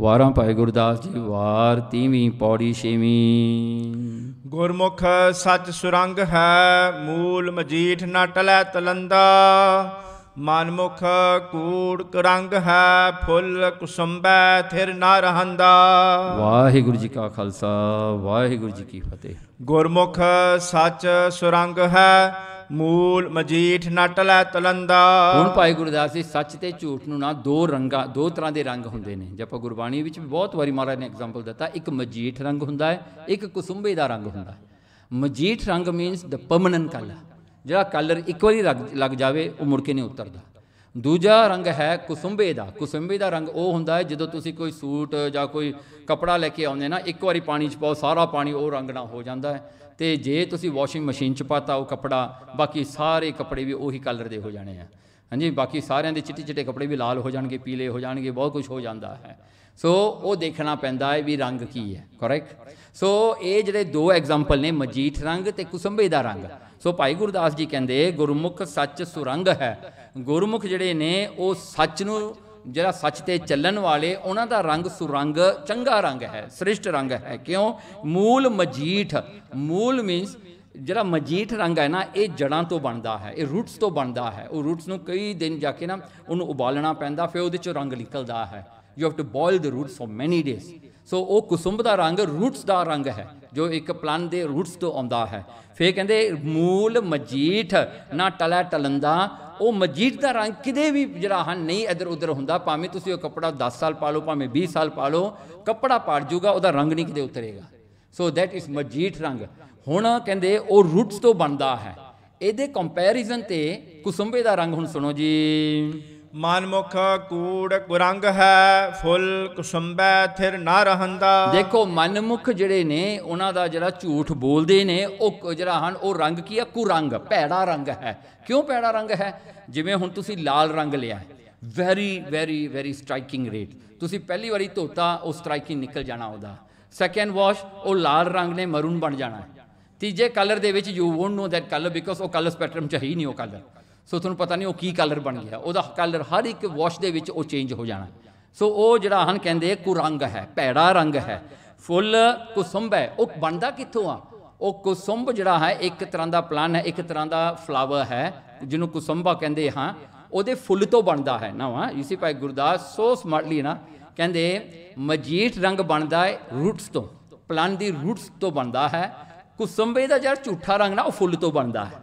ਵਾਰਾਂ ਭਾਈ ਗੁਰਦਾਸ ਜੀ ਵਾਰ 3ਵੀਂ ਪੌੜੀ 6ਵੀਂ ਗੁਰਮੁਖ ਸੱਚ ਸੁਰੰਗ ਹੈ ਮੂਲ ਮਜੀਠ ਨਾ ਟਲੈ ਤਲੰਦਾ ਮਨਮੁਖ ਕੂੜ ਕਰੰਗ ਹੈ ਫੁੱਲ ਕੁਸੰਬੈ ਥਿਰ ਨਾ ਰਹੰਦਾ ਵਾਹਿਗੁਰੂ ਜੀ ਕਾ ਖਾਲਸਾ ਵਾਹਿਗੁਰੂ ਜੀ ਕੀ ਫਤਿਹ ਗੁਰਮੁਖ ਸੱਚ ਸੁਰੰਗ ਹੈ ਮੂਲ ਮਜੀਠ ਲੈ ਤਲੰਦਾ ਹੁਣ ਭਾਈ ਗੁਰਦਾਸ ਜੀ ਸੱਚ ਤੇ ਝੂਠ ਨੂੰ ਨਾ ਦੋ ਰੰਗਾ ਦੋ ਤਰ੍ਹਾਂ ਦੇ ਰੰਗ ਹੁੰਦੇ ਨੇ ਜੇ ਆਪਾਂ ਗੁਰਬਾਣੀ ਵਿੱਚ ਵੀ ਬਹੁਤ ਵਾਰੀ ਮਹਾਰਾਜ ਨੇ ਐਗਜ਼ਾਮਪਲ ਦਿੱਤਾ ਇੱਕ ਮਜੀਠ ਰੰਗ ਹੁੰਦਾ ਹੈ ਇੱਕ ਕੁਸੁੰਬੇ ਦਾ ਰੰਗ ਹੁੰਦਾ ਹੈ ਮਜੀਠ ਰੰਗ means the permanent colour colour ਕਲਰ ਇੱਕ ਵਾਰੀ ਲੱਗ ਜਾਵੇ ਉਹ ਮੁੜ ਕੇ ਨਹੀਂ ਉਤਰਦਾ ਦੂਜਾ ਰੰਗ ਹੈ ਕੁਸੁੰਬੇ ਦਾ ਕੁਸੁੰਬੇ ਦਾ ਰੰਗ ਉਹ ਹੁੰਦਾ ਹੈ ਜਦੋਂ ਤੁਸੀਂ ਕੋਈ ਸੂਟ ਜਾਂ ਕੋਈ ਕਪੜਾ ਲੈ ਕੇ ਆਉਂਦੇ ਨਾ ਇੱਕ ਵਾਰੀ ਪਾਣੀ 'ਚ ਪਾਓ ਸਾਰਾ ਪਾਣੀ ਉਹ ਰੰਗ ਨਾਲ ਹੋ ਜਾਂਦਾ ਹੈ ਤੇ ਜੇ ਤੁਸੀਂ ਵਾਸ਼ਿੰਗ ਮਸ਼ੀਨ 'ਚ ਪਾਤਾ ਉਹ ਕਪੜਾ ਬਾਕੀ ਸਾਰੇ ਕਪੜੇ ਵੀ ਉਹੀ ਕਲਰ ਦੇ ਹੋ ਜਾਣੇ ਆ ਹਾਂਜੀ ਬਾਕੀ ਸਾਰਿਆਂ ਦੇ ਚਿੱਟੇ ਚਿੱਟੇ ਕਪੜੇ ਵੀ ਲਾਲ ਹੋ ਜਾਣਗੇ ਪੀਲੇ ਹੋ ਜਾਣਗੇ ਬਹੁਤ ਕੁਝ ਹੋ ਜਾਂਦਾ ਹੈ ਸੋ ਉਹ ਦੇਖਣਾ ਪੈਂਦਾ ਹੈ ਵੀ ਰੰਗ ਕੀ ਹੈ ਕਰੈਕਟ ਸੋ ਇਹ ਜਿਹੜੇ ਦੋ ਐਗਜ਼ਾਮਪਲ ਨੇ ਮਜੀਠ ਰੰਗ ਤੇ ਕੁਸੰਬੇ ਦਾ ਰੰਗ ਸੋ ਭਾਈ ਗੁਰਦਾਸ ਜੀ ਕਹਿੰਦੇ ਗੁਰਮੁਖ ਸੱਚ ਸੁਰੰਗ ਹੈ ਗੁਰਮੁਖ ਜਿਹੜੇ ਨੇ ਉਹ ਸੱਚ ਨੂੰ ਜਿਹੜਾ ਸੱਚ ਤੇ ਚੱਲਣ ਵਾਲੇ ਉਹਨਾਂ ਦਾ ਰੰਗ ਸੁਰੰਗ ਚੰਗਾ ਰੰਗ ਹੈ ਸ੍ਰਿਸ਼ਟ ਰੰਗ ਹੈ ਕਿਉਂ ਮੂਲ ਮਜੀਠ ਮੂਲ ਮੀਨਸ ਜਿਹੜਾ ਮਜੀਠ ਰੰਗ ਹੈ ਨਾ ਇਹ ਜੜਾਂ ਤੋਂ ਬਣਦਾ ਹੈ ਇਹ ਰੂਟਸ ਤੋਂ ਬਣਦਾ ਹੈ ਉਹ ਰੂਟਸ ਨੂੰ ਕਈ ਦਿਨ ਜਾ ਕੇ ਨਾ ਉਹਨੂੰ ਉਬਾਲਣਾ ਪੈਂਦਾ ਫਿਰ ਉਹਦੇ ਚੋਂ ਰੰਗ ਨਿਕਲਦਾ ਹੈ you have to boil the roots for many days ਸੋ ਉਹ ਕੁਸੁੰਬ ਦਾ ਰੰਗ ਰੂਟਸ ਦਾ ਰੰਗ ਹੈ ਜੋ ਇੱਕ ਪਲਾਨ ਦੇ ਰੂਟਸ ਤੋਂ ਆਉਂਦਾ ਹੈ ਫੇ ਕਹਿੰਦੇ ਮੂਲ ਮਜੀਠ ਨਾ ਟਲਾ ਟਲੰਦਾ ਉਹ ਮਜੀਦ ਦਾ ਰੰਗ ਕਿਤੇ ਵੀ ਜਿਹੜਾ ਹਨ ਨਹੀਂ ਇਧਰ ਉਧਰ ਹੁੰਦਾ ਭਾਵੇਂ ਤੁਸੀਂ ਉਹ ਕੱਪੜਾ 10 ਸਾਲ ਪਾ ਲਓ ਭਾਵੇਂ 20 ਸਾਲ ਪਾ ਲਓ ਕੱਪੜਾ ਪਾੜ ਜੂਗਾ ਉਹਦਾ ਰੰਗ ਨਹੀਂ ਕਿਤੇ ਉਤਰੇਗਾ ਸੋ ਦੈਟ ਇਜ਼ ਮਜੀਦ ਰੰਗ ਹੁਣ ਕਹਿੰਦੇ ਉਹ ਰੂਟਸ ਤੋਂ ਬਣਦਾ ਹੈ ਇਹਦੇ ਕੰਪੈਰੀਜ਼ਨ ਤੇ ਕੁਸੁੰਬੇ ਦਾ ਰੰਗ ਹੁਣ ਸੁਣੋ ਜੀ ਮਨਮੁਖ ਕੂੜ ਗੁਰੰਗ ਹੈ ਫੁੱਲ ਕੁਸੰਬੈ ਥਿਰ ਨਾ ਰਹੰਦਾ ਦੇਖੋ ਮਨਮੁਖ ਜਿਹੜੇ ਨੇ ਉਹਨਾਂ ਦਾ ਜਿਹੜਾ ਝੂਠ ਬੋਲਦੇ ਨੇ ਉਹ ਜਿਹੜਾ ਹਨ ਉਹ ਰੰਗ ਕੀ ਹੈ ਕੁਰੰਗ ਭੈੜਾ ਰੰਗ ਹੈ ਕਿਉਂ ਭੈੜਾ ਰੰਗ ਹੈ ਜਿਵੇਂ ਹੁਣ ਤੁਸੀਂ ਲਾਲ ਰੰਗ ਲਿਆ very very very striking red ਤੁਸੀਂ ਪਹਿਲੀ ਵਾਰੀ ਧੋਤਾ ਉਹ ਸਟ੍ਰਾਈਕਿੰਗ ਨਿਕਲ ਜਾਣਾ ਉਹਦਾ ਸੈਕੰਡ ਵਾਸ਼ ਉਹ ਲਾਲ ਰੰਗ ਨੇ ਮਰੂਨ ਬਣ ਜਾਣਾ ਤੀਜੇ ਕਲਰ ਦੇ ਵਿੱਚ you won't know that colour because ਉਹ ਕਲਰ ਸਪੈਕਟ੍ਰਮ ਚ ਹੀ ਨਹੀਂ ਉਹ ਕਲਰ ਸੋ ਤੁਹਾਨੂੰ ਪਤਾ ਨਹੀਂ ਉਹ ਕੀ ਕਲਰ ਬਣ ਗਿਆ ਉਹਦਾ ਕਲਰ ਹਰ ਇੱਕ ਵਾਸ਼ ਦੇ ਵਿੱਚ ਉਹ ਚੇਂਜ ਹੋ ਜਾਣਾ ਸੋ ਉਹ ਜਿਹੜਾ ਹਨ ਕਹਿੰਦੇ ਕੁਰੰਗ ਹੈ ਭੈੜਾ ਰੰਗ ਹੈ ਫੁੱਲ ਕੁਸੁੰਬ ਹੈ ਉਹ ਬਣਦਾ ਕਿੱਥੋਂ ਆ ਉਹ ਕੁਸੁੰਬ ਜਿਹੜਾ ਹੈ ਇੱਕ ਤਰ੍ਹਾਂ ਦਾ ਪਲਾਨ ਹੈ ਇੱਕ ਤਰ੍ਹਾਂ ਦਾ ਫਲਾਵਰ ਹੈ ਜਿਹਨੂੰ ਕੁਸੁੰਬਾ ਕਹਿੰਦੇ ਹਾਂ ਉਹਦੇ ਫੁੱਲ ਤੋਂ ਬਣਦਾ ਹੈ ਨਾ ਵਾ ਯੂਸੀ ਭਾਈ ਗੁਰਦਾਸ ਸੋ ਸਮਾਰਟਲੀ ਨਾ ਕਹਿੰਦੇ ਮਜੀਠ ਰੰਗ ਬਣਦਾ ਹੈ ਰੂਟਸ ਤੋਂ ਪਲਾਨ ਦੀ ਰੂਟਸ ਤੋਂ ਬਣਦਾ ਹੈ ਕੁਸੁੰਬੇ ਦਾ ਜਿਹੜਾ ਝੂਠਾ ਰੰਗ ਨਾ ਉਹ ਫੁੱਲ ਤੋਂ ਬਣਦਾ ਹੈ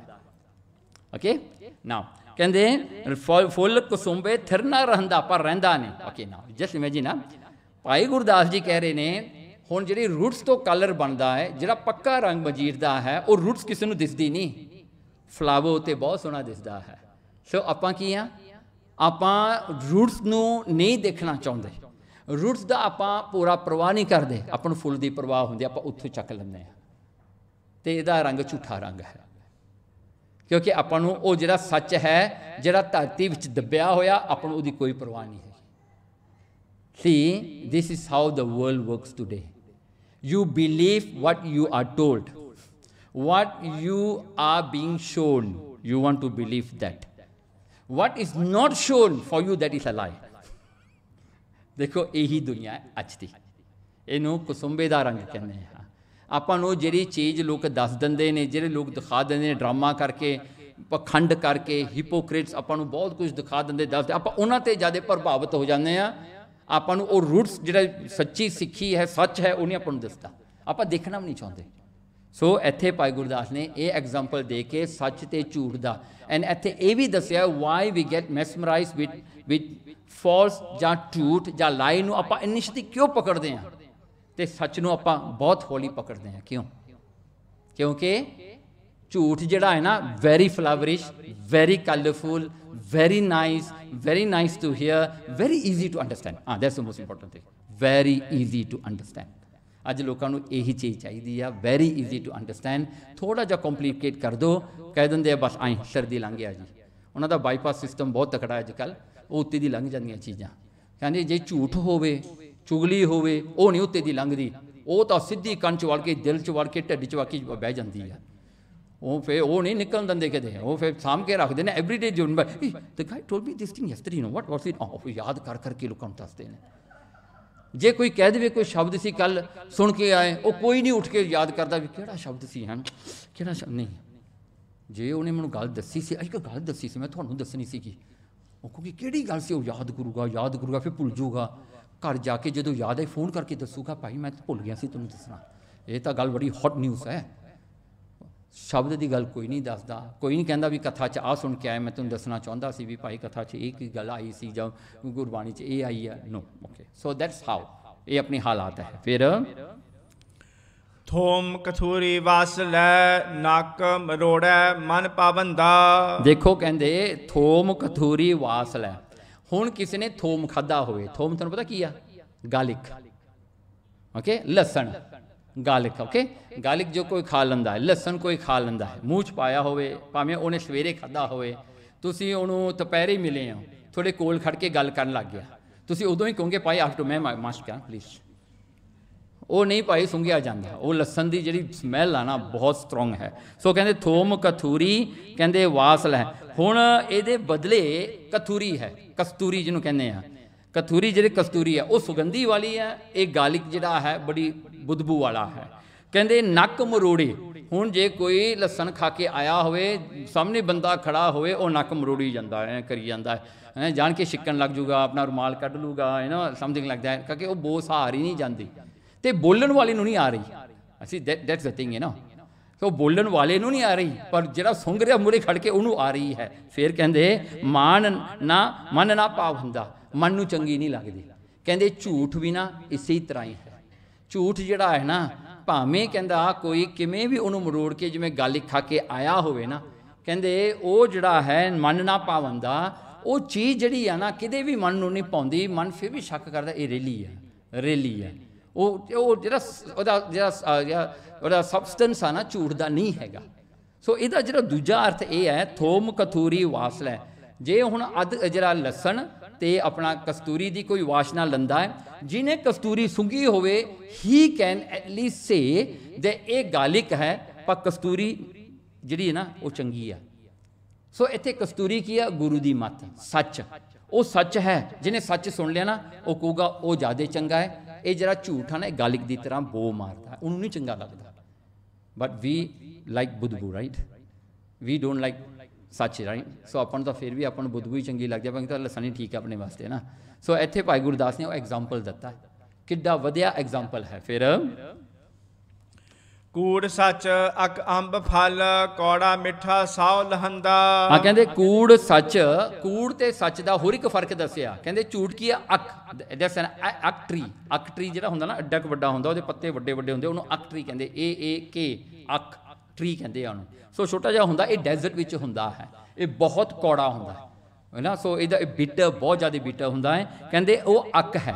ਓਕੇ ਨਾ ਕਹਿੰਦੇ ਫੁੱਲ ਕੁਸੁੰਬੇ ਥਿਰਨਾ ਰਹਿੰਦਾ ਪਰ ਰਹਿੰਦਾ ਨਹੀਂ ਓਕੇ ਨਾ ਜਸ ਇਮੇਜਿਨ ਨਾ ਭਾਈ ਗੁਰਦਾਸ ਜੀ ਕਹਿ ਰਹੇ ਨੇ ਹੁਣ ਜਿਹੜੀ ਰੂਟਸ ਤੋਂ ਕਲਰ ਬਣਦਾ ਹੈ ਜਿਹੜਾ ਪੱਕਾ ਰੰਗ ਮਜੀਰ ਦਾ ਹੈ ਉਹ ਰੂਟਸ ਕਿਸੇ ਨੂੰ ਦਿਸਦੀ ਨਹੀਂ ਫਲਾਵੋ ਉਤੇ ਬਹੁਤ ਸੋਹਣਾ ਦਿਸਦਾ ਹੈ ਸੋ ਆਪਾਂ ਕੀ ਆ ਆਪਾਂ ਰੂਟਸ ਨੂੰ ਨਹੀਂ ਦੇਖਣਾ ਚਾਹੁੰਦੇ ਰੂਟਸ ਦਾ ਆਪਾਂ ਪੂਰਾ ਪ੍ਰਵਾਹ ਨਹੀਂ ਕਰਦੇ ਆਪਾਂ ਨੂੰ ਫੁੱਲ ਦੀ ਪ੍ਰਵਾਹ ਹੁੰਦੀ ਆਪਾਂ ਉੱਥੋਂ ਚੱਕ ਲੈਂਦੇ ਆ ਤੇ ਇਹਦਾ ਰੰਗ ਝੂਠਾ ਰੰਗ ਹੈ ਕਿਉਂਕਿ ਆਪਾਂ ਨੂੰ ਉਹ ਜਿਹੜਾ ਸੱਚ ਹੈ ਜਿਹੜਾ ਧਰਤੀ ਵਿੱਚ ਦੱਬਿਆ ਹੋਇਆ ਆਪਾਂ ਨੂੰ ਉਹਦੀ ਕੋਈ ਪਰਵਾਹ ਨਹੀਂ ਹੈ see this is how the world works today you believe what you are told what you are being shown you want to believe that what is not shown for you that is a lie ਦੇਖੋ ਇਹੀ ਦੁਨੀਆ ਹੈ ਅੱਜ ਦੀ ਇਹਨੂੰ ਕੁਸੁੰਬੇ ਦਾ ਰੰਗ ਕਹਿੰਦੇ ਆ ਆਪਾਂ ਨੂੰ ਜਿਹੜੀ ਚੀਜ਼ ਲੋਕ ਦੱਸ ਦਿੰਦੇ ਨੇ ਜਿਹੜੇ ਲੋਕ ਦਿਖਾ ਦਿੰਦੇ ਨੇ ਡਰਾਮਾ ਕਰਕੇ ਪਖੰਡ ਕਰਕੇ ਹਿਪੋਕ੍ਰੇਟਸ ਆਪਾਂ ਨੂੰ ਬਹੁਤ ਕੁਝ ਦਿਖਾ ਦਿੰਦੇ ਦੱਸਦੇ ਆਪਾਂ ਉਹਨਾਂ ਤੇ ਜ਼ਿਆਦਾ ਪ੍ਰਭਾਵਿਤ ਹੋ ਜਾਂਦੇ ਆ ਆਪਾਂ ਨੂੰ ਉਹ ਰੂਟਸ ਜਿਹੜਾ ਸੱਚੀ ਸਿੱਖੀ ਹੈ ਸੱਚ ਹੈ ਉਹਨੇ ਆਪਾਂ ਨੂੰ ਦਿਸਦਾ ਆਪਾਂ ਦੇਖਣਾ ਵੀ ਨਹੀਂ ਚਾਹੁੰਦੇ ਸੋ ਇੱਥੇ ਭਾਈ ਗੁਰਦਾਸ ਨੇ ਇਹ ਐਗਜ਼ਾਮਪਲ ਦੇ ਕੇ ਸੱਚ ਤੇ ਝੂਠ ਦਾ ਐਂਡ ਇੱਥੇ ਇਹ ਵੀ ਦੱਸਿਆ why we get mesmerise with with false ਜਾਂ ਝੂਠ ਜਾਂ ਲਾਈ ਨੂੰ ਆਪਾਂ ਇਨਿਸ਼ੀਅਲੀ ਕਿਉਂ ਪਕੜਦੇ ਆਂ ਤੇ ਸੱਚ ਨੂੰ ਆਪਾਂ ਬਹੁਤ ਹੌਲੀ ਪਕੜਦੇ ਹਾਂ ਕਿਉਂ ਕਿਉਂਕਿ ਝੂਠ ਜਿਹੜਾ ਹੈ ਨਾ very flowerish very colourful very nice very nice to hear very easy to understand ਹਾਂ that's the most important thing very easy to understand ਅੱਜ ਲੋਕਾਂ ਨੂੰ ਇਹੀ ਚੀਜ਼ ਚਾਹੀਦੀ ਆ ਵੈਰੀ ਈਜ਼ੀ ਟੂ ਅੰਡਰਸਟੈਂਡ ਥੋੜਾ ਜਿਹਾ ਕੰਪਲਿਕੇਟ ਕਰ ਦੋ ਕਹਿ ਦਿੰਦੇ ਆ ਬਸ ਐਂ ਸਰਦੀ ਲੰਘ ਗਿਆ ਜੀ ਉਹਨਾਂ ਦਾ ਬਾਈਪਾਸ ਸਿਸਟਮ ਬਹੁਤ ਤਕੜਾ ਅੱਜ ਕੱਲ ਉਹ ਉੱਤੇ ਦੀ ਲੰਘ ਜਾਂਦੀਆਂ ਚੀਜ਼ਾਂ ਕਹਿੰਦੇ ਜੇ ਝੂਠ ਹੋਵੇ ਚੁਗਲੀ ਹੋਵੇ ਉਹ ਨਹੀਂ ਉੱਤੇ ਦੀ ਲੰਘਦੀ ਉਹ ਤਾਂ ਸਿੱਧੀ ਕੰਨ ਚ ਵੜ ਕੇ ਦਿਲ ਚ ਵੜ ਕੇ ਢਿੱਡ ਚ ਵੜ ਕੇ ਬਹਿ ਜਾਂਦੀ ਆ ਉਹ ਫੇ ਉਹ ਨਹੀਂ ਨਿਕਲਣ ਦਿੰਦੇ ਕਿਤੇ ਉਹ ਫੇ ਸਾਮ ਕੇ ਰੱਖਦੇ ਨੇ ਡੇ ਜੁਨ ਬਾਈ ਤੇ guy told me this thing yesterday no what was it of ਯਾਦ ਕਰ ਕੇ ਲੋਕਾਂ ਨੂੰ ਦੱਸਦੇ ਨੇ ਜੇ ਕੋਈ ਕਹਿ ਦੇਵੇ ਕੋਈ ਸ਼ਬਦ ਸੀ ਕੱਲ ਸੁਣ ਕੇ ਆਏ ਉਹ ਕੋਈ ਨਹੀਂ ਉੱਠ ਕੇ ਯਾਦ ਕਰਦਾ ਵੀ ਕਿਹੜਾ ਸ਼ਬਦ ਸੀ ਹਨ ਕਿਹੜਾ ਸ਼ਬਦ ਨਹੀਂ ਜੇ ਉਹਨੇ ਮੈਨੂੰ ਗੱਲ ਦੱਸੀ ਸੀ ਅਜਿਹੀ ਗੱਲ ਦੱਸੀ ਸੀ ਮੈਂ ਤੁਹਾਨੂੰ ਦੱਸਣੀ ਸੀਗੀ ਉਹ ਕਿਹੜੀ ਗੱਲ ਸੀ ਉਹ ਯਾਦ ਕਰੂਗਾ ਯਾਦ ਕਰੂਗਾ ਫਿਰ ਭੁੱਲ ਜਾਊਗਾ ਘਰ ਜਾ ਕੇ ਜਦੋਂ ਯਾਦ ਆਈ ਫੋਨ ਕਰਕੇ ਦੱਸੂਗਾ ਭਾਈ ਮੈਂ ਤਾਂ ਭੁੱਲ ਗਿਆ ਸੀ ਤੁਹਾਨੂੰ ਦੱਸਣਾ ਇਹ ਤਾਂ ਗੱਲ ਬੜੀ ਹੌਟ ਨਿਊਜ਼ ਹੈ ਸ਼ਬਦ ਦੀ ਗੱਲ ਕੋਈ ਨਹੀਂ ਦੱਸਦਾ ਕੋਈ ਨਹੀਂ ਕਹਿੰਦਾ ਵੀ ਕਥਾ 'ਚ ਆ ਸੁਣ ਕੇ ਆਇਆ ਮੈਂ ਤੁਹਾਨੂੰ ਦੱਸਣਾ ਚਾਹੁੰਦਾ ਸੀ ਵੀ ਭਾਈ ਕਥਾ 'ਚ ਇਹ ਕੀ ਗੱਲ ਆਈ ਸੀ ਜਾਂ ਗੁਰਬਾਣੀ 'ਚ ਇਹ ਆਈ ਹੈ no okay so that's how ਇਹ ਆਪਣੀ ਹਾਲਾਤ ਹੈ ਫਿਰ ਥੋਮ ਕਥੂਰੀ ਵਾਸ ਲੈ ਨੱਕ ਮਰੋੜੈ ਮਨ ਪਾਵੰਦਾ ਦੇਖੋ ਕਹਿੰਦੇ ਥੋਮ ਕਥੂਰੀ ਵਾਸ ਲੈ ਹੁਣ ਕਿਸੇ ਨੇ ਥੋਮ ਖਾਦਾ ਹੋਵੇ ਥੋਮ ਤੁਹਾਨੂੰ ਪਤਾ ਕੀ ਆ ਗਾਲਿਕ ਓਕੇ ਲਸਣ ਗਾਲਿਕ ਓਕੇ ਗਾਲਿਕ ਜੋ ਕੋਈ ਖਾ ਲੰਦਾ ਹੈ ਲਸਣ ਕੋਈ ਖਾ ਲੰਦਾ ਹੈ ਮੂੰਹ ਚ ਪਾਇਆ ਹੋਵੇ ਭਾਵੇਂ ਉਹਨੇ ਸਵੇਰੇ ਖਾਦਾ ਹੋਵੇ ਤੁਸੀਂ ਉਹਨੂੰ ਦੁਪਹਿਰੇ ਮਿਲੇ ਹੋ ਥੋੜੇ ਕੋਲ ਖੜ ਕੇ ਗੱਲ ਕਰਨ ਲੱਗ ਗਿਆ ਤੁਸੀਂ ਉਦੋਂ ਹੀ ਕਹੋਗੇ ਭਾਈ ਆਫਟਰ ਮੈਂ ਕੈਨ ਪਲੀਜ਼ ਉਹ ਨਹੀਂ ਭਾਈ ਸੁੰਘਿਆ ਜਾਂਦਾ ਉਹ ਲਸਣ ਦੀ ਜਿਹੜੀ ਸਮੈਲ ਆ ਨਾ ਬਹੁਤ ਸਟਰੋਂਗ ਹੈ ਸੋ ਕਹਿੰਦੇ ਥੋਮ ਕਥੂਰੀ ਕਹਿੰਦੇ ਵਾਸਲ ਹੈ ਹੁਣ ਇਹਦੇ ਬਦਲੇ ਕਥੂਰੀ ਹੈ ਕਸਤੂਰੀ ਜਿਹਨੂੰ ਕਹਿੰਦੇ ਆ ਕਥੂਰੀ ਜਿਹੜੀ ਕਸਤੂਰੀ ਹੈ ਉਹ ਸੁਗੰਧੀ ਵਾਲੀ ਹੈ ਇਹ ਗਾਲਿਕ ਜਿਹੜਾ ਹੈ ਬੜੀ ਬੁਦਬੂ ਵਾਲਾ ਹੈ ਕਹਿੰਦੇ ਨੱਕ ਮਰੋੜੀ ਹੁਣ ਜੇ ਕੋਈ ਲਸਣ ਖਾ ਕੇ ਆਇਆ ਹੋਵੇ ਸਾਹਮਣੇ ਬੰਦਾ ਖੜਾ ਹੋਵੇ ਉਹ ਨੱਕ ਮਰੋੜੀ ਜਾਂਦਾ ਹੈ ਕਰੀ ਜਾਂਦਾ ਹੈ ਜਾਣ ਕੇ ਛਿੱਕਣ ਲੱਗ ਜੂਗਾ ਆਪਣਾ ਰੁਮਾਲ ਕੱਢ ਲੂਗਾ ਯੂ ਨਾ ਸਮਥਿੰਗ ਲਾਈਕ ਦੈਟ ਕਿਉਂਕਿ ਉਹ ਬੋਸ ਹਾਰ ਹੀ ਨਹੀਂ ਜਾਂਦੀ ਤੇ ਬੋਲਣ ਵਾਲੇ ਨੂੰ ਨਹੀਂ ਆ ਰਹੀ ਅਸੀਂ that's the thing you know so ਬੋਲਣ ਵਾਲੇ ਨੂੰ ਨਹੀਂ ਆ ਰਹੀ ਪਰ ਜਿਹੜਾ ਸੁੰਘ ਰਿਹਾ ਮੂਰੇ ਖੜ ਕੇ ਉਹਨੂੰ ਆ ਰਹੀ ਹੈ ਫੇਰ ਕਹਿੰਦੇ ਮਾਨ ਨਾ ਮਨ ਨਾ ਪਾਵ ਹੁੰਦਾ ਮਨ ਨੂੰ ਚੰਗੀ ਨਹੀਂ ਲੱਗਦੀ ਕਹਿੰਦੇ ਝੂਠ ਵੀ ਨਾ ਇਸੇ ਤਰ੍ਹਾਂ ਹੀ ਹੈ ਝੂਠ ਜਿਹੜਾ ਹੈ ਨਾ ਭਾਵੇਂ ਕਹਿੰਦਾ ਕੋਈ ਕਿਵੇਂ ਵੀ ਉਹਨੂੰ ਮਰੋੜ ਕੇ ਜਿਵੇਂ ਗੱਲ ਖਾ ਕੇ ਆਇਆ ਹੋਵੇ ਨਾ ਕਹਿੰਦੇ ਉਹ ਜਿਹੜਾ ਹੈ ਮਨ ਨਾ ਪਾਵੰਦਾ ਉਹ ਚੀਜ਼ ਜਿਹੜੀ ਆ ਨਾ ਕਿਤੇ ਵੀ ਮਨ ਨੂੰ ਨਹੀਂ ਪਾਉਂਦੀ ਮਨ ਫਿਰ ਵੀ ਸ਼ੱਕ ਕਰਦਾ ਇਹ ਰੇਲੀ ਆ ਰੇਲੀ ਆ ਉਹ ਉਹ ਜਿਹੜਾ ਉਹਦਾ ਜਿਹੜਾ ਉਹਦਾ ਸਬਸਟੈਂਸ ਆ ਨਾ ਝੂਠ ਦਾ ਨਹੀਂ ਹੈਗਾ ਸੋ ਇਹਦਾ ਜਿਹੜਾ ਦੂਜਾ ਅਰਥ ਇਹ ਹੈ ਥੋਮ ਕਥੂਰੀ ਵਾਸਲਾ ਜੇ ਹੁਣ ਅਦ ਜਿਹੜਾ ਲਸਣ ਤੇ ਆਪਣਾ ਕਸਤੂਰੀ ਦੀ ਕੋਈ ਵਾਸ਼ਨਾ ਲੰਦਾ ਹੈ ਜਿਨੇ ਕਸਤੂਰੀ ਸੁੰਗੀ ਹੋਵੇ he can at least say ਦੇ ਇਹ ਗਾਲਿਕ ਹੈ ਪਰ ਕਸਤੂਰੀ ਜਿਹੜੀ ਹੈ ਨਾ ਉਹ ਚੰਗੀ ਆ ਸੋ ਇੱਥੇ ਕਸਤੂਰੀ ਕੀ ਆ ਗੁਰੂ ਦੀ ਮੱਤ ਸੱਚ ਉਹ ਸੱਚ ਹੈ ਜਿਨੇ ਸੱਚ ਸੁਣ ਲਿਆ ਨਾ ਉਹ ਕਹੂਗਾ ਉਹ ਜਾਦੇ ਚੰਗਾ ਹੈ ਇਹ ਜਿਹੜਾ ਝੂਠ ਆ ਨਾ ਇਹ ਗਾਲਿਕ ਦੀ ਤਰ੍ਹਾਂ ਬੋ ਮਾਰਦਾ ਉਹਨੂੰ ਨਹੀਂ ਚੰਗਾ ਲੱਗਦਾ ਬਟ ਵੀ ਲਾਈਕ ਬੁੱਧੂ ਰਾਈਟ ਵੀ ਡੋਨਟ ਲਾਈਕ ਸੱਚ ਰਾਈਟ ਸੋ ਆਪਾਂ ਨੂੰ ਤਾਂ ਫਿਰ ਵੀ ਆਪਾਂ ਨੂੰ ਬੁੱਧੂ ਹੀ ਚੰਗੀ ਲੱਗਦੀ ਆਪਾਂ ਬਾਕੀ ਤਾਂ ਲਸਣੀ ਠੀਕ ਹੈ ਆਪਣੇ ਵਾਸਤੇ ਨਾ ਸੋ ਇੱਥੇ ਭਾਈ ਗੁਰਦਾਸ ਨੇ ਉਹ ਐਗਜ਼ਾਮਪਲ ਦਿੱਤਾ ਕਿੱਡਾ ਵਧੀਆ ਐਗਜ਼ਾਮਪਲ ਹੈ ਫਿਰ ਕੂੜ ਸੱਚ ਅਕ ਅੰਬ ਫਲ ਕੌੜਾ ਮਿੱਠਾ ਸਾਉ ਲਹੰਦਾ ਆ ਕਹਿੰਦੇ ਕੂੜ ਸੱਚ ਕੂੜ ਤੇ ਸੱਚ ਦਾ ਹੋਰ ਇੱਕ ਫਰਕ ਦੱਸਿਆ ਕਹਿੰਦੇ ਝੂਠ ਕੀ ਆ ਅਕ ਦੈਟਸ ਐਨ ਅਕ ਟਰੀ ਅਕ ਟਰੀ ਜਿਹੜਾ ਹੁੰਦਾ ਨਾ ਅੱਡਕ ਵੱਡਾ ਹੁੰਦਾ ਉਹਦੇ ਪੱਤੇ ਵੱਡੇ ਵੱਡੇ ਹੁੰਦੇ ਉਹਨੂੰ ਅਕ ਟਰੀ ਕਹਿੰਦੇ ਏ ਏ ਕੇ ਅਕ ਟਰੀ ਕਹਿੰਦੇ ਆ ਉਹਨੂੰ ਸੋ ਛੋਟਾ ਜਿਹਾ ਹੁੰਦਾ ਇਹ ਡੈਜ਼ਰਟ ਵਿੱਚ ਹੁੰਦਾ ਹੈ ਇਹ ਬਹੁਤ ਕੌੜਾ ਹੁੰਦਾ ਹੈ ਨਾ ਸੋ ਇਹਦਾ ਬਿਟਰ ਬਹੁਤ ਜ਼ਿਆਦਾ ਬਿਟਰ ਹੁੰਦਾ ਹੈ ਕਹਿੰਦੇ ਉਹ ਅਕ ਹੈ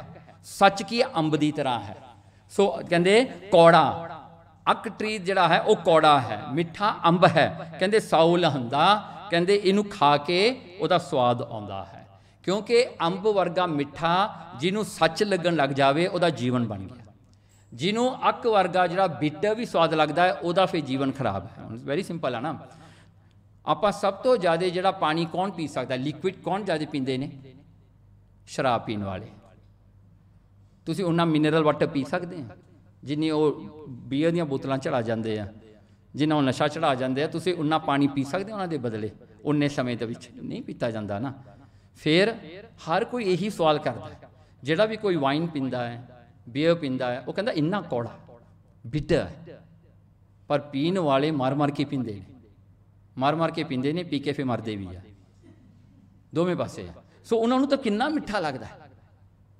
ਸੱਚ ਕੀ ਅੰਬ ਦੀ ਤਰ੍ਹਾਂ ਹੈ ਸੋ ਕਹਿੰਦੇ ਕੌੜਾ ਅਕ ਟਰੀ ਜਿਹੜਾ ਹੈ ਉਹ ਕੌੜਾ ਹੈ ਮਿੱਠਾ ਅੰਬ ਹੈ ਕਹਿੰਦੇ ਸੌ ਹੁੰਦਾ ਕਹਿੰਦੇ ਇਹਨੂੰ ਖਾ ਕੇ ਉਹਦਾ ਸਵਾਦ ਆਉਂਦਾ ਹੈ ਕਿਉਂਕਿ ਅੰਬ ਵਰਗਾ ਮਿੱਠਾ ਜਿਹਨੂੰ ਸੱਚ ਲੱਗਣ ਲੱਗ ਜਾਵੇ ਉਹਦਾ ਜੀਵਨ ਬਣ ਗਿਆ ਜਿਹਨੂੰ ਅਕ ਵਰਗਾ ਜਿਹੜਾ ਬਿੱਟਾ ਵੀ ਸਵਾਦ ਲੱਗਦਾ ਹੈ ਉਹਦਾ ਫੇ ਜੀਵਨ ਖਰਾਬ ਹੈ ਵੈਰੀ ਸਿੰਪਲ ਆ ਨਾ ਆਪਾਂ ਸਭ ਤੋਂ ਜ਼ਿਆਦਾ ਜਿਹੜਾ ਪਾਣੀ ਕੌਣ ਪੀ ਸਕਦਾ ਲਿਕੁਇਡ ਕੌਣ ਜ਼ਿਆਦਾ ਪੀਂਦੇ ਨੇ ਸ਼ਰਾਬ ਪੀਣ ਵਾਲੇ ਤੁਸੀਂ ਉਹਨਾਂ ਮਿਨਰਲ ਵਾਟਰ ਪੀ ਸਕਦੇ ਹੋ ਜਿੰਨੀ ਉਹ ਬੀਅਰ ਦੀਆਂ ਬੋਤਲਾਂ ਚੜਾ ਜਾਂਦੇ ਆ ਜਿੰਨਾ ਉਹ ਨਸ਼ਾ ਚੜਾ ਜਾਂਦੇ ਆ ਤੁਸੀਂ ਉਨਾ ਪਾਣੀ ਪੀ ਸਕਦੇ ਉਹਨਾਂ ਦੇ ਬਦਲੇ ਉਨੇ ਸਮੇਂ ਦੇ ਵਿੱਚ ਨਹੀਂ ਪੀਤਾ ਜਾਂਦਾ ਨਾ ਫਿਰ ਹਰ ਕੋਈ ਇਹੀ ਸਵਾਲ ਕਰਦਾ ਜਿਹੜਾ ਵੀ ਕੋਈ ਵਾਈਨ ਪਿੰਦਾ ਹੈ ਬੀਅਰ ਪਿੰਦਾ ਹੈ ਉਹ ਕਹਿੰਦਾ ਇੰਨਾ ਕੌੜਾ ਬਿੱਟਰ ਪਰ ਪੀਣ ਵਾਲੇ ਮਰ-ਮਰ ਕੇ ਪਿੰਦੇ ਨੇ ਮਰ-ਮਰ ਕੇ ਪਿੰਦੇ ਨੇ ਪੀ ਕੇ ਫੇ ਮਰਦੇ ਵੀ ਆ ਦੋਵੇਂ ਪਾਸੇ ਸੋ ਉਹਨਾਂ ਨੂੰ ਤਾਂ ਕਿੰਨਾ ਮਿੱਠਾ ਲੱਗਦਾ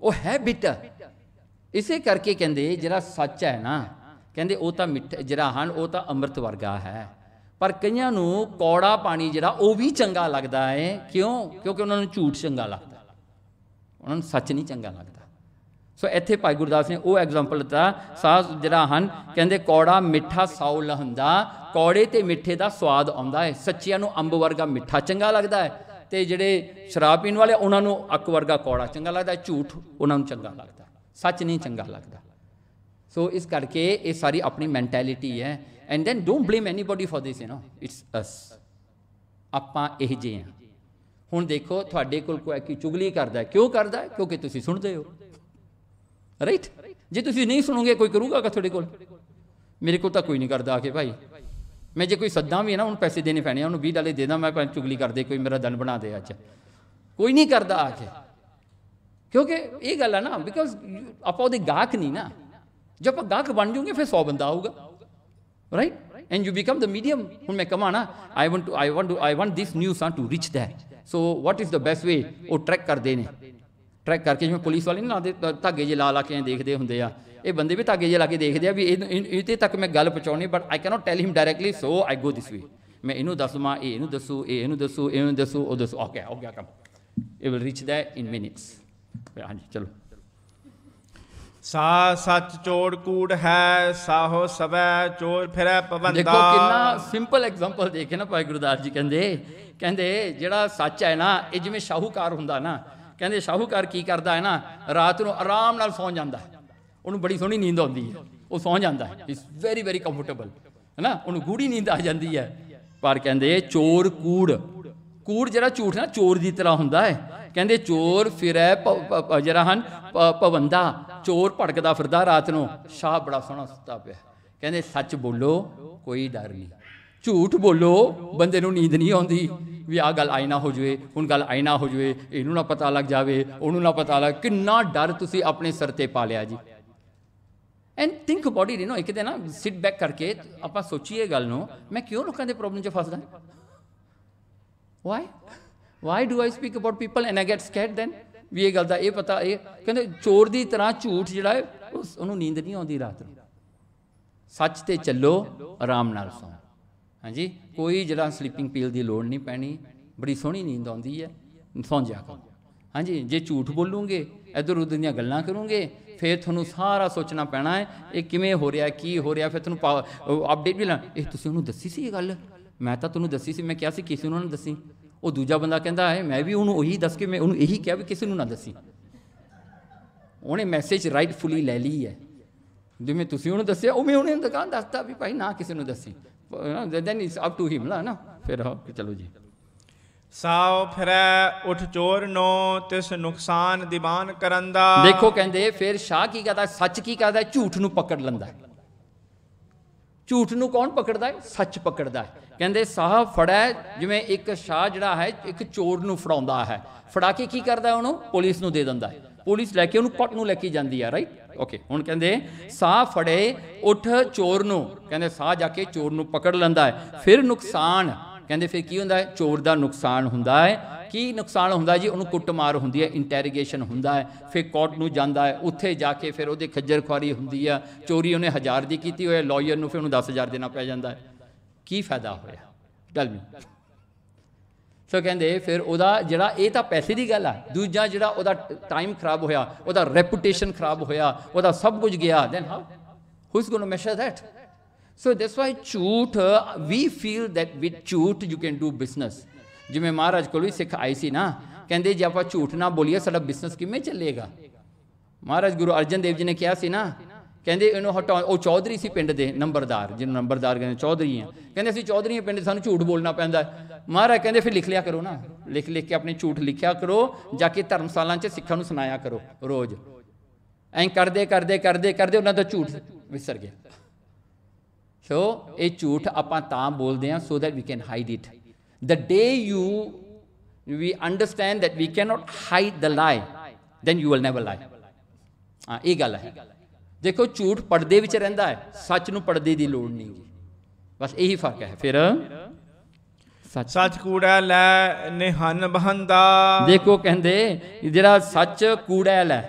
ਉਹ ਹੈ ਬਿੱਟਰ ਇਸੇ ਕਰਕੇ ਕਹਿੰਦੇ ਜਿਹੜਾ ਸੱਚ ਹੈ ਨਾ ਕਹਿੰਦੇ ਉਹ ਤਾਂ ਮਿੱਠਾ ਜਿਹੜਾ ਹਨ ਉਹ ਤਾਂ ਅੰਮ੍ਰਿਤ ਵਰਗਾ ਹੈ ਪਰ ਕਈਆਂ ਨੂੰ ਕੌੜਾ ਪਾਣੀ ਜਿਹੜਾ ਉਹ ਵੀ ਚੰਗਾ ਲੱਗਦਾ ਹੈ ਕਿਉਂ ਕਿਉਂਕਿ ਉਹਨਾਂ ਨੂੰ ਝੂਠ ਚੰਗਾ ਲੱਗਦਾ ਉਹਨਾਂ ਨੂੰ ਸੱਚ ਨਹੀਂ ਚੰਗਾ ਲੱਗਦਾ ਸੋ ਇੱਥੇ ਭਾਈ ਗੁਰਦਾਸ ਨੇ ਉਹ ਐਗਜ਼ਾਮਪਲ ਦਿੱਤਾ ਸਾਹ ਜਿਹੜਾ ਹਨ ਕਹਿੰਦੇ ਕੌੜਾ ਮਿੱਠਾ ਸੌ ਲਹੰਦਾ ਕੌੜੇ ਤੇ ਮਿੱਠੇ ਦਾ ਸਵਾਦ ਆਉਂਦਾ ਹੈ ਸੱਚਿਆਂ ਨੂੰ ਅੰਬ ਵਰਗਾ ਮਿੱਠਾ ਚੰਗਾ ਲੱਗਦਾ ਹੈ ਤੇ ਜਿਹੜੇ ਸ਼ਰਾਬ ਪੀਣ ਵਾਲੇ ਉਹਨਾਂ ਨੂੰ ਅੱਕ ਵਰਗਾ ਕੌੜਾ ਚੰਗਾ ਲੱਗਦਾ ਝੂਠ ਉਹਨਾਂ ਨੂੰ ਚੰਗਾ ਲੱਗਦਾ ਸੱਚ ਨਹੀਂ ਚੰਗਾ ਲੱਗਦਾ ਸੋ ਇਸ ਕਰਕੇ ਇਹ ਸਾਰੀ ਆਪਣੀ ਮੈਂਟੈਲਿਟੀ ਹੈ and then don't blame anybody for this you know it's us ਆਪਾਂ ਇਹ ਜੇ ਆ ਹੁਣ ਦੇਖੋ ਤੁਹਾਡੇ ਕੋਲ ਕੋਈ ਕੀ ਚੁਗਲੀ ਕਰਦਾ ਕਿਉਂ ਕਰਦਾ ਕਿਉਂਕਿ ਤੁਸੀਂ ਸੁਣਦੇ ਹੋ ਰਾਈਟ ਜੇ ਤੁਸੀਂ ਨਹੀਂ ਸੁਣੋਗੇ ਕੋਈ ਕਰੂਗਾ ਤੁਹਾਡੇ ਕੋਲ ਮੇਰੇ ਕੋਲ ਤਾਂ ਕੋਈ ਨਹੀਂ ਕਰਦਾ ਆ ਕੇ ਭਾਈ ਮੈਂ ਜੇ ਕੋਈ ਸੱਦਾ ਵੀ ਹੈ ਨਾ ਉਹਨੂੰ ਪੈਸੇ ਦੇਣੇ ਪੈਣੇ ਆ ਉਹਨੂੰ 20 ਡਾਲੇ ਦੇ ਦਾਂ ਮੈਂ ਚੁਗਲੀ ਕਰਦੇ ਕੋਈ ਮੇਰਾ ਦਨ ਬਣਾ ਦੇ ਅੱਜ ਕੋਈ ਨਹੀਂ ਕਰਦਾ ਆ ਕੇ ਕਿਉਂਕਿ ਇਹ ਗੱਲ ਆ ਨਾ ਬਿਕਾਜ਼ ਆਪਾਂ ਉਹਦੇ ਗਾਹਕ ਨਹੀਂ ਨਾ ਜਦੋਂ ਆਪਾਂ ਗਾਹਕ ਬਣ ਜੂਗੇ ਫਿਰ 100 ਬੰਦਾ ਆਊਗਾ right and you become the medium ਹੁਣ ਮੈਂ ਕਮਾਣਾ I want to I want to I want this news on to reach that so what is the best way ਉਹ ਟਰੈਕ ਕਰਦੇ ਨੇ ਟਰੈਕ ਕਰਕੇ ਜਿਵੇਂ ਪੁਲਿਸ ਵਾਲੇ ਨਾ ਦੇ ਧਾਗੇ ਜੇ ਲਾ ਲਾ ਕੇ ਦੇਖਦੇ ਹੁੰਦੇ ਆ ਇਹ ਬੰਦੇ ਵੀ ਧਾਗੇ ਜੇ ਲਾ ਕੇ ਦੇਖਦੇ ਆ ਵੀ ਇਹਦੇ ਤੱਕ ਮੈਂ ਗੱਲ ਪਹੁੰਚਾਉਣੀ but I cannot tell him directly so I go this way ਮੈਂ ਇਹਨੂੰ ਦੱਸ ਮਾ ਇਹ ਇਹਨੂੰ ਦੱਸੂ ਇਹ ਇਹਨੂੰ ਦੱਸੂ ਇਹ ਇਹਨੂੰ ਦੱਸੂ ਉਹ ਦੱਸੂ ਓਕੇ ਹੋ ਗਿਆ ਕੰਮ it will reach there in minutes ਹਾਂਜੀ ਚਲੋ ਸਾ ਸੱਚ ਚੋੜ ਕੂੜ ਹੈ ਸਾਹੋ ਸਵੈ ਚੋਰ ਫਿਰੈ ਪਵੰਦਾ ਦੇਖੋ ਕਿੰਨਾ ਸਿੰਪਲ ਐਗਜ਼ਾਮਪਲ ਦੇਖੇ ਨਾ ਭਾਈ ਗੁਰਦਾਸ ਜੀ ਕਹਿੰਦੇ ਕਹਿੰਦੇ ਜਿਹੜਾ ਸੱਚ ਹੈ ਨਾ ਇਹ ਜਿਵੇਂ ਸ਼ਾਹੂਕਾਰ ਹੁੰਦਾ ਨਾ ਕਹਿੰਦੇ ਸ਼ਾਹੂਕਾਰ ਕੀ ਕਰਦਾ ਹੈ ਨਾ ਰਾਤ ਨੂੰ ਆਰਾਮ ਨਾਲ ਸੌਂ ਜਾਂਦਾ ਉਹਨੂੰ ਬੜੀ ਸੋਹਣੀ ਨੀਂਦ ਆਉਂਦੀ ਹੈ ਉਹ ਸੌਂ ਜਾਂਦਾ ਇਸ ਵੈਰੀ ਵੈਰੀ ਕੰਫਰਟੇਬਲ ਹੈ ਨਾ ਉਹਨੂੰ ਗੂੜੀ ਨੀਂਦ ਆ ਜਾਂਦੀ ਹੈ ਪਰ ਕਹਿੰਦੇ ਚੋਰ ਕੂੜ ਕੂੜ ਜਿਹੜਾ ਝੂਠ ਨਾ ਚੋਰ ਦੀ ਤਰ੍ਹਾਂ ਹੁੰਦਾ ਹੈ ਕਹਿੰਦੇ ਚੋਰ ਫਿਰੈ ਜਿਹੜਾ ਹਨ ਭਵੰਦਾ ਚੋਰ ਭੜਕਦਾ ਫਿਰਦਾ ਰਾਤ ਨੂੰ ਸ਼ਾਹ ਬੜਾ ਸੋਹਣਾ ਸੁਤਾ ਪਿਆ ਕਹਿੰਦੇ ਸੱਚ ਬੋਲੋ ਕੋਈ ਡਰ ਨਹੀਂ ਝੂਠ ਬੋਲੋ ਬੰਦੇ ਨੂੰ ਨੀਂਦ ਨਹੀਂ ਆਉਂਦੀ ਵੀ ਆ ਗੱਲ ਆਇਨਾ ਹੋ ਜਵੇ ਹੁਣ ਗੱਲ ਆਇਨਾ ਹੋ ਜਵੇ ਇਹਨੂੰ ਨਾ ਪਤਾ ਲੱਗ ਜਾਵੇ ਉਹਨੂੰ ਨਾ ਪਤਾ ਲੱਗ ਕਿੰਨਾ ਡਰ ਤੁਸੀਂ ਆਪਣੇ ਸਿਰ ਤੇ ਪਾ ਲਿਆ ਜੀ and think about it you know ਇੱਕ ਦਿਨ ਨਾ ਸਿਟ ਬੈਕ ਕਰਕੇ ਆਪਾਂ ਸੋਚੀਏ ਗੱਲ ਨੂੰ ਮੈਂ ਕਿਉਂ ਲੋਕਾਂ ਦੇ ਪ੍ਰੋਬਲਮ 'ਚ ਫਸਦਾ why why do I speak about people and I get scared then we ਇਹ ਗੱਲ ਦਾ ਇਹ ਪਤਾ ਇਹ ਕਹਿੰਦੇ ਚੋਰ ਦੀ ਤਰ੍ਹਾਂ ਝੂਠ ਜਿਹੜਾ ਹੈ ਉਸ ਨੂੰ ਨੀਂਦ ਨਹੀਂ ਆਉਂਦੀ ਰਾਤ ਨੂੰ ਸੱਚ ਤੇ ਚੱਲੋ ਆਰਾਮ ਨਾਲ ਸੌਂ ਹਾਂਜੀ ਕੋਈ ਜਿਹੜਾ ਸਲੀਪਿੰਗ ਪੀਲ ਦੀ ਲੋੜ ਨਹੀਂ ਪੈਣੀ ਬੜੀ ਸੋਹਣੀ ਨੀਂਦ ਆਉਂਦੀ ਹੈ ਸੌਂ ਜਾ ਕਰੋ ਹਾਂਜੀ ਜੇ ਝੂਠ ਬੋਲੂਗੇ ਇਧਰ ਉਧਰ ਦੀਆਂ ਗੱਲਾਂ ਕਰੋਗੇ ਫਿਰ ਤੁਹਾਨੂੰ ਸਾਰਾ ਸੋਚਣਾ ਪੈਣਾ ਹੈ ਇਹ ਕਿਵੇਂ ਹੋ ਰਿਹਾ ਕੀ ਹੋ ਰਿਹਾ ਫਿਰ ਤੁਹਾਨੂੰ ਅਪਡੇਟ ਵੀ ਲੈਣਾ ਇਹ ਤੁਸੀਂ ਉਹਨੂੰ ਦੱਸੀ ਸੀ ਇਹ ਗੱਲ ਮੈਂ ਤਾਂ ਤੁਹਾਨੂੰ ਦੱਸੀ ਸੀ ਮੈਂ ਕਿਹਾ ਸੀ ਕਿਸੇ ਨੂੰ ਨਾ ਦੱਸੀ ਉਹ ਦੂਜਾ ਬੰਦਾ ਕਹਿੰਦਾ ਹੈ ਮੈਂ ਵੀ ਉਹਨੂੰ ਉਹੀ ਦੱਸ ਕੇ ਮੈਂ ਉਹਨੂੰ ਇਹੀ ਕਿਹਾ ਵੀ ਕਿਸੇ ਨੂੰ ਨਾ ਦੱਸੀ ਉਹਨੇ ਮੈਸੇਜ ਰਾਈਟਫੁਲੀ ਲੈ ਲਈ ਹੈ ਜਿਵੇਂ ਤੁਸੀਂ ਉਹਨੂੰ ਦੱਸਿਆ ਉਹ ਮੈਂ ਉਹਨੇ ਦੁਕਾਨ ਦੱਸਤਾ ਵੀ ਭਾਈ ਨਾ ਕਿਸੇ ਨੂੰ ਦੱਸੀ then it's up to him ਲਾ ਨਾ ਫਿਰ ਚਲੋ ਜੀ ਸਾਉ ਫਿਰੈ ਉਠ ਚੋਰ ਨੋ ਤਿਸ ਨੁਕਸਾਨ ਦੀਵਾਨ ਕਰੰਦਾ ਦੇਖੋ ਕਹਿੰਦੇ ਫਿਰ ਸ਼ਾਹ ਕੀ ਕਹਦਾ ਸੱਚ ਕੀ ਕਹਦਾ ਝੂਠ ਨੂੰ ਪਕੜ ਲੈਂਦਾ ਝੂਠ ਨੂੰ ਕੌਣ ਪਕੜਦਾ ਹੈ ਸੱਚ ਪਕੜਦਾ ਹੈ ਕਹਿੰਦੇ ਸਾਹ ਫੜਾ ਜਿਵੇਂ ਇੱਕ ਸ਼ਾਹ ਜਿਹੜਾ ਹੈ ਇੱਕ ਚੋਰ ਨੂੰ ਫੜਾਉਂਦਾ ਹੈ ਫੜਾ ਕੇ ਕੀ ਕਰਦਾ ਉਹਨੂੰ ਪੁਲਿਸ ਨੂੰ ਦੇ ਦਿੰਦਾ ਹੈ ਪੁਲਿਸ ਲੈ ਕੇ ਉਹਨੂੰ ਪੱਟ ਨੂੰ ਲੈ ਕੇ ਜਾਂਦੀ ਆ ਰਾਈਟ ਓਕੇ ਹੁਣ ਕਹਿੰਦੇ ਸਾਹ ਫੜੇ ਉੱਠ ਚੋਰ ਨੂੰ ਕਹਿੰਦੇ ਸਾਹ ਜਾ ਕੇ ਚੋਰ ਨੂੰ ਪਕੜ ਲੈਂਦਾ ਹੈ ਫਿਰ ਨੁਕਸਾਨ ਕਹਿੰਦੇ ਫਿਰ ਕੀ ਹੁੰਦਾ ਹੈ ਚੋਰ ਦਾ ਨੁਕਸਾਨ ਹੁੰਦਾ ਹੈ ਕੀ ਨੁਕਸਾਨ ਹੁੰਦਾ ਜੀ ਉਹਨੂੰ ਕੁੱਟਮਾਰ ਹੁੰਦੀ ਹੈ ਇੰਟੈਰੀਗੇਸ਼ਨ ਹੁੰਦਾ ਹੈ ਫਿਰ ਕੋਰਟ ਨੂੰ ਜਾਂਦਾ ਹੈ ਉੱਥੇ ਜਾ ਕੇ ਫਿਰ ਉਹਦੀ ਖੱਜਰ ਹੁੰਦੀ ਆ ਚੋਰੀ ਉਹਨੇ 1000 ਦੀ ਕੀਤੀ ਹੋਇਆ ਲਾਇਰ ਨੂੰ ਫਿਰ ਉਹਨੂੰ 10000 ਦੇਣਾ ਪੈ ਜਾਂਦਾ ਹੈ ਕੀ ਫਾਇਦਾ ਹੋਇਆ ਟੈਲ ਮੀ ਸੋ ਕਹਿੰਦੇ ਫਿਰ ਉਹਦਾ ਜਿਹੜਾ ਇਹ ਤਾਂ ਪੈਸੇ ਦੀ ਗੱਲ ਆ ਦੂਜਾ ਜਿਹੜਾ ਉਹਦਾ ਟਾਈਮ ਖਰਾਬ ਹੋਇਆ ਉਹਦਾ ਰੈਪਿਊਟੇਸ਼ਨ ਖਰਾਬ ਹੋਇਆ ਉਹਦਾ ਸਭ ਕੁਝ ਗਿਆ then how who is going to measure that so that's why chut, we feel that with chut you can do business ਜਿਵੇਂ ਮਹਾਰਾਜ ਕੋਲ ਵੀ ਸਿੱਖ ਆਈ ਸੀ ਨਾ ਕਹਿੰਦੇ ਜੇ ਆਪਾਂ ਝੂਠ ਨਾ ਬੋਲੀਏ ਸਾਡਾ ਬਿਜ਼ਨਸ ਕਿਵੇਂ ਚੱਲੇਗਾ ਮਹਾਰਾਜ ਗੁਰੂ ਅਰਜਨ ਦੇਵ ਜੀ ਨੇ ਕਿਹਾ ਸੀ ਨਾ ਕਹਿੰਦੇ ਇਹਨੂੰ ਹਟਾ ਉਹ ਚੌਧਰੀ ਸੀ ਪਿੰਡ ਦੇ ਨੰਬਰਦਾਰ ਜਿਹਨੂੰ ਨੰਬਰਦਾਰ ਕਹਿੰਦੇ ਚੌਧਰੀ ਆ ਕਹਿੰਦੇ ਅਸੀਂ ਚੌਧਰੀ ਆ ਪਿੰਡ ਸਾਨੂੰ ਝੂਠ ਬੋਲਣਾ ਪੈਂਦਾ ਮਹਾਰਾਜ ਕਹਿੰਦੇ ਫਿਰ ਲਿਖ ਲਿਆ ਕਰੋ ਨਾ ਲਿਖ ਲਿਖ ਕੇ ਆਪਣੇ ਝੂਠ ਲਿਖਿਆ ਕਰੋ ਜਾ ਕੇ ਧਰਮਸ਼ਾਲਾ 'ਚ ਸਿੱਖਾਂ ਨੂੰ ਸੁਣਾਇਆ ਕਰੋ ਰੋਜ਼ ਐਂ ਕਰਦੇ ਕਰਦੇ ਕਰਦੇ ਕਰਦੇ ਉਹਨਾਂ ਦਾ ਝੂਠ ਵਿਸਰ ਗਿਆ ਸੋ ਇਹ ਝੂਠ ਆਪਾਂ ਤਾਂ ਬੋਲਦੇ ਆ so that we can hide it The day you we understand that we cannot hide the lie, then you will never lie. ਹਾਂ ਇਹ ਗੱਲ ਹੈ ਦੇਖੋ ਝੂਠ ਪਰਦੇ ਵਿੱਚ ਰਹਿੰਦਾ ਹੈ ਸੱਚ ਨੂੰ ਪਰਦੇ ਦੀ ਲੋੜ ਨਹੀਂ ਬਸ ਇਹੀ ਫਰਕ ਹੈ ਫਿਰ ਸੱਚ ਕੂੜਾ ਲੈ ਨਿਹਨ ਬਹੰਦਾ ਦੇਖੋ ਕਹਿੰਦੇ ਜਿਹੜਾ ਸੱਚ ਕੂੜਾ ਲੈ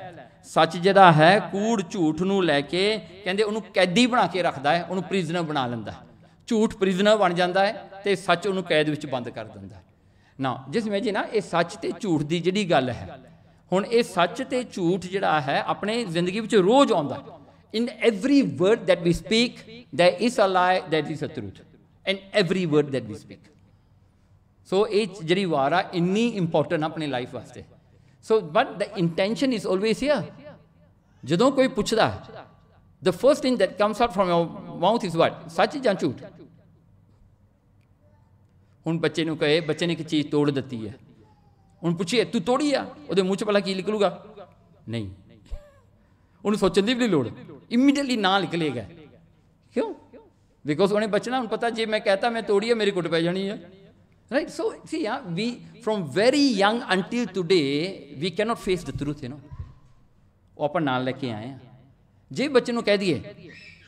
ਸੱਚ ਜਿਹੜਾ ਹੈ ਕੂੜ ਝੂਠ ਨੂੰ ਲੈ ਕੇ ਕਹਿੰਦੇ ਉਹਨੂੰ ਕੈਦੀ ਬਣਾ ਕੇ ਰੱਖਦਾ ਹੈ ਉਹਨੂੰ ਪ੍ਰਿਜ਼ਨਰ ਬਣਾ ਲੈਂਦਾ ਹੈ ਝੂਠ ਪ੍ਰਿਜ਼ਨਰ ਬਣ ਜਾਂਦਾ ਹੈ ਤੇ ਸੱਚ ਉਹਨੂੰ ਕੈਦ ਵਿੱਚ ਬੰਦ ਕਰ ਦਿੰਦਾ ਹੈ ਨਾ ਜਿਸ ਵਿੱਚ ਨਾ ਇਹ ਸੱਚ ਤੇ ਝੂਠ ਦੀ ਜਿਹੜੀ ਗੱਲ ਹੈ ਹੁਣ ਇਹ ਸੱਚ ਤੇ ਝੂਠ ਜਿਹੜਾ ਹੈ ਆਪਣੇ ਜ਼ਿੰਦਗੀ ਵਿੱਚ ਰੋਜ਼ ਆਉਂਦਾ in every word that we speak there is a lie that is a truth in every word that we speak so ਇਹ ਜਿਹੜੀ ਵਾਰ ਆ ਇੰਨੀ ਇੰਪੋਰਟੈਂਟ ਆਪਣੇ ਲਾਈਫ ਵਾਸਤੇ so but the intention is always here ਜਦੋਂ ਕੋਈ ਪੁੱਛਦਾ the first thing that comes out from your mouth is what ਸੱਚ ਜਾਂ ਝੂਠ ਹੁਣ ਬੱਚੇ ਨੂੰ ਕਹੇ ਬੱਚੇ ਨੇ ਇੱਕ ਚੀਜ਼ ਤੋੜ ਦਿੱਤੀ ਹੈ ਹੁਣ ਪੁੱਛੀਏ ਤੂੰ ਤੋੜੀ ਆ ਉਹਦੇ ਮੂੰਹ 'ਚ ਪਹਿਲਾਂ ਕੀ ਨਿਕਲੂਗਾ ਨਹੀਂ ਉਹਨੂੰ ਸੋਚਣ ਦੀ ਵੀ ਨਹੀਂ ਲੋੜ ਇਮੀਡੀਏਟਲੀ ਨਾ ਨਿਕਲੇਗਾ ਕਿਉਂ ਬਿਕੋਜ਼ ਉਹਨੇ ਬਚਣਾ ਹੁਣ ਪਤਾ ਜੇ ਮੈਂ ਕਹਤਾ ਮੈਂ ਤੋੜੀ ਆ ਮੇਰੀ ਕੁੱਟ ਪੈ ਜਾਣੀ ਹੈ right so see uh we from very young until today we cannot face the truth you know ਉਹ ਆਪਾਂ ਨਾਲ ਲੈ ਕੇ ਆਏ ਆ ਜੇ ਬੱਚੇ ਨੂੰ ਕਹਿ ਦਈਏ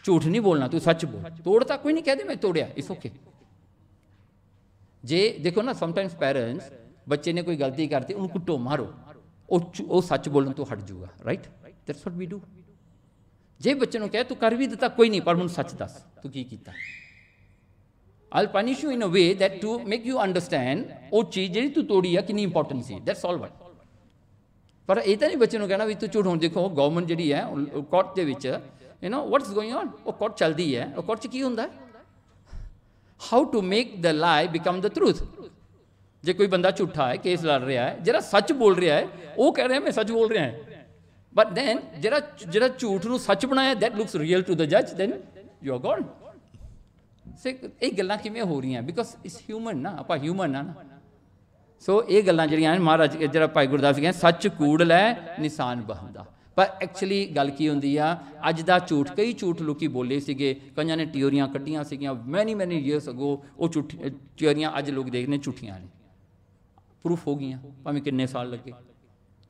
ਝੂਠ ਨਹੀਂ ਬੋਲਣਾ ਤੂੰ ਸੱਚ ਬੋਲ ਤੋੜਤਾ ਕੋਈ ਨਹੀਂ ਕਹਦੇ ਮੈਂ ਤੋੜਿਆ ਇਟਸ ਓਕੇ ਜੇ ਦੇਖੋ ਨਾ ਸਮਟਾਈਮਸ ਪੈਰੈਂਟਸ ਬੱਚੇ ਨੇ ਕੋਈ ਗਲਤੀ ਕਰਤੀ ਉਹਨੂੰ ਕੁੱਟੋ ਮਾਰੋ ਉਹ ਉਹ ਸੱਚ ਬੋਲਣ ਤੋਂ ਹਟ ਜਾਊਗਾ right that's what we do ਜੇ ਬੱਚੇ ਨੂੰ ਕਹੇ ਤੂੰ ਕਰ ਵੀ ਦਿੱਤਾ ਕੋਈ ਨਹੀਂ ਪਰ ਹੁਣ ਸੱਚ ਦੱਸ ਤੂੰ ਕੀ ਕੀਤਾ I'll punish you in a way that to make you understand ਉਹ ਚੀਜ਼ ਜਿਹੜੀ ਤੂੰ ਤੋੜੀ ਆ ਕਿੰਨੀ ਇੰਪੋਰਟੈਂਟ ਸੀ ਦੈਟਸ ਆਲ ਵਾਟ ਪਰ ਇਹ ਤਾਂ ਨਹੀਂ ਬੱਚੇ ਨੂੰ ਕਹਿਣਾ ਵੀ ਤੂੰ ਝੂਠ ਹੁਣ ਦੇਖੋ ਗਵਰਨਮੈਂਟ ਜਿਹੜੀ ਹੈ ਕੋਰਟ ਦੇ ਵਿੱਚ you know what's going on ਉਹ ਕੋਰਟ ਚੱਲਦੀ ਹੈ ਉਹ ਕੋਰਟ 'ਚ ਕੀ ਹੁੰਦਾ ਹੈ how to make the lie become the truth जो कोई बंदा झूठा है केस लड़ रहा है जरा सच बोल रहा है वो कह रहे हैं मैं सच बोल रहा है बट दैन जरा जरा झूठ न सच बनाया that looks real to the जज दैन यू गॉन से ये गल् कि हो रही हैं बिकॉज इस ह्यूमन ना आप ह्यूमन है ना सो य गल् जहाराज जरा भाई गुरदास कह सच कूड़ लै निशान बहुत ਪਰ ਐਕਚੁਅਲੀ ਗੱਲ ਕੀ ਹੁੰਦੀ ਆ ਅੱਜ ਦਾ ਝੂਠ ਕਈ ਝੂਠ ਲੋਕੀ ਬੋਲੇ ਸੀਗੇ ਕਈਆਂ ਨੇ ਟਿਉਰੀਆਂ ਕੱਢੀਆਂ ਸੀਗੀਆਂ ਮੈਨੀ ਮੈਨੀ ਇਅਰਸ ਅਗੋ ਉਹ ਝੂਠ ਟਿਉਰੀਆਂ ਅੱਜ ਲੋਕ ਦੇਖਨੇ ਝੂਠੀਆਂ ਨੇ ਪ੍ਰੂਫ ਹੋ ਗਈਆਂ ਭਾਵੇਂ ਕਿੰਨੇ ਸਾਲ ਲੱਗੇ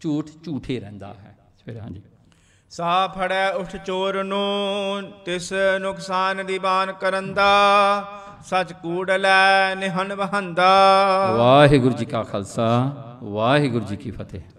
ਝੂਠ ਝੂਠੇ ਰਹਿੰਦਾ ਹੈ ਫਿਰ ਹਾਂਜੀ ਸਾ ਫੜੈ ਉਠ ਚੋਰ ਨੂੰ ਤਿਸ ਨੁਕਸਾਨ ਦੀ ਬਾਨ ਕਰਨ ਦਾ ਸੱਚ ਕੂੜ ਲੈ ਨਿਹਨ ਵਹੰਦਾ ਵਾਹਿਗੁਰੂ ਜੀ ਕਾ ਖਾਲਸਾ ਵਾਹਿਗੁਰੂ ਜੀ ਕੀ ਫਤਿਹ